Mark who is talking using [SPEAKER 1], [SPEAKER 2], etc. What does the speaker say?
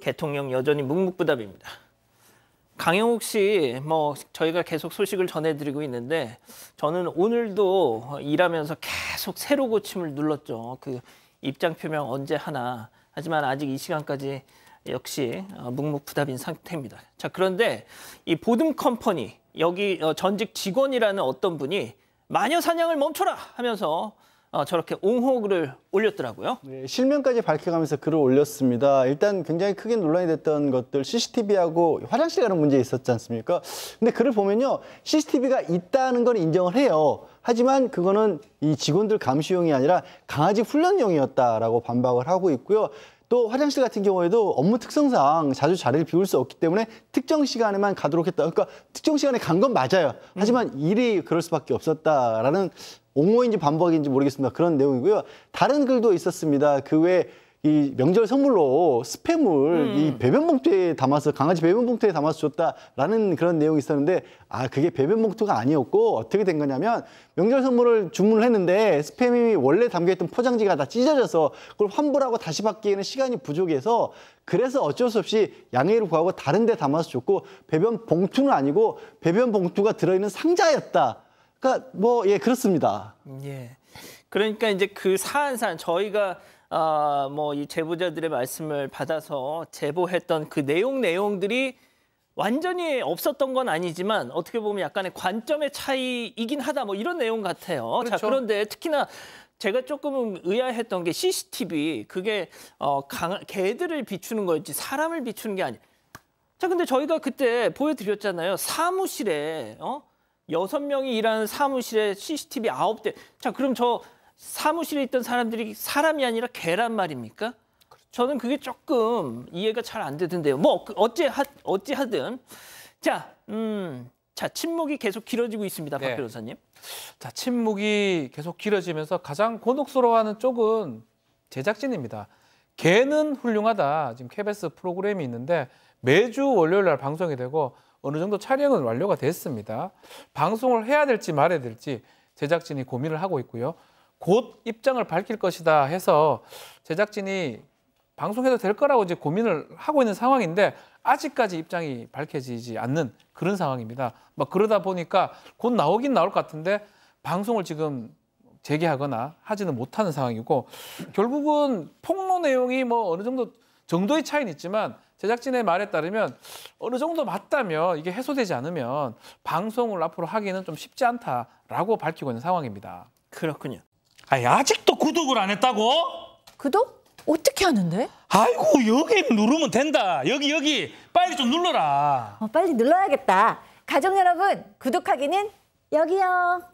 [SPEAKER 1] 대통령 여전히 묵묵부답입니다. 강영욱 씨, 뭐 저희가 계속 소식을 전해드리고 있는데 저는 오늘도 일하면서 계속 새로 고침을 눌렀죠. 그 입장 표명 언제 하나. 하지만 아직 이 시간까지 역시 어, 묵묵부답인 상태입니다. 자 그런데 이 보듬 컴퍼니 여기 어, 전직 직원이라는 어떤 분이 마녀 사냥을 멈춰라 하면서 어, 저렇게 옹호글을 올렸더라고요.
[SPEAKER 2] 네, 실명까지 밝혀가면서 글을 올렸습니다. 일단 굉장히 크게 논란이 됐던 것들 CCTV하고 화장실 가는 문제 있었지 않습니까? 근데 글을 보면요. CCTV가 있다는 걸 인정을 해요. 하지만 그거는 이 직원들 감시용이 아니라 강아지 훈련용이었다라고 반박을 하고 있고요. 또 화장실 같은 경우에도 업무 특성상 자주 자리를 비울 수 없기 때문에 특정 시간에만 가도록 했다. 그러니까 특정 시간에 간 건 맞아요. 하지만 음. 일이 그럴 수밖에 없었다라는 옹호인지 반박인지 모르겠습니다. 그런 내용이고요. 다른 글도 있었습니다. 그 외에 이 명절 선물로 스팸을 음. 이 배변 봉투에 담아서 강아지 배변 봉투에 담아서 줬다라는 그런 내용이 있었는데 아 그게 배변 봉투가 아니었고 어떻게 된 거냐면 명절 선물을 주문을 했는데 스팸이 원래 담겨있던 포장지가 다 찢어져서 그걸 환불하고 다시 받기에는 시간이 부족해서 그래서 어쩔 수 없이 양해를 구하고 다른 데 담아서 줬고 배변 봉투는 아니고 배변 봉투가 들어있는 상자였다. 그러니까 뭐예 그렇습니다.
[SPEAKER 1] 음, 예. 그러니까 이제 그 사안 상 저희가 아, 뭐이 제보자들의 말씀을 받아서 제보했던 그 내용 내용들이 완전히 없었던 건 아니지만 어떻게 보면 약간의 관점의 차이이긴 하다 뭐 이런 내용 같아요. 그렇죠. 자, 그런데 특히나 제가 조금 은 의아했던 게 CCTV 그게 어 강, 개들을 비추는 거였지 사람을 비추는 게 아니. 자, 근데 저희가 그때 보여드렸잖아요. 사무실에 어 여섯 명이 일하는 사무실에 CCTV 아홉 대 자, 그럼 저 사무실에 있던 사람들이 사람이 아니라 개란 말입니까? 저는 그게 조금 이해가 잘 안 되던데요. 뭐 그 어찌 하, 어찌 하든 자, 음.
[SPEAKER 3] 자, 침묵이 계속 길어지고 있습니다, 박 네. 변호사님. 자, 침묵이 계속 길어지면서 가장 곤혹스러워하는 쪽은 제작진입니다. 개는 훌륭하다. 지금 KBS 프로그램이 있는데 매주 월요일 날 방송이 되고 어느 정도 촬영은 완료가 됐습니다. 방송을 해야 될지 말아야 될지 제작진이 고민을 하고 있고요. 곧 입장을 밝힐 것이다 해서 제작진이 방송해도 될 거라고 이제 고민을 하고 있는 상황인데 아직까지 입장이 밝혀지지 않는 그런 상황입니다. 막 뭐 그러다 보니까 곧 나오긴 나올 것 같은데 방송을 지금 재개하거나 하지는 못하는 상황이고 결국은 폭로 내용이 뭐 어느 정도 정도의 차이는 있지만 제작진의 말에 따르면 어느 정도 맞다면 이게 해소되지 않으면 방송을 앞으로 하기는 좀 쉽지 않다라고 밝히고 있는 상황입니다. 그렇군요. 아니, 아직도 구독을 안 했다고? 구독? 어떻게 하는데? 아이고 여기 누르면 된다. 여기 여기 빨리 좀 눌러라.
[SPEAKER 2] 어, 빨리 눌러야겠다. 가족 여러분 구독하기는 여기요.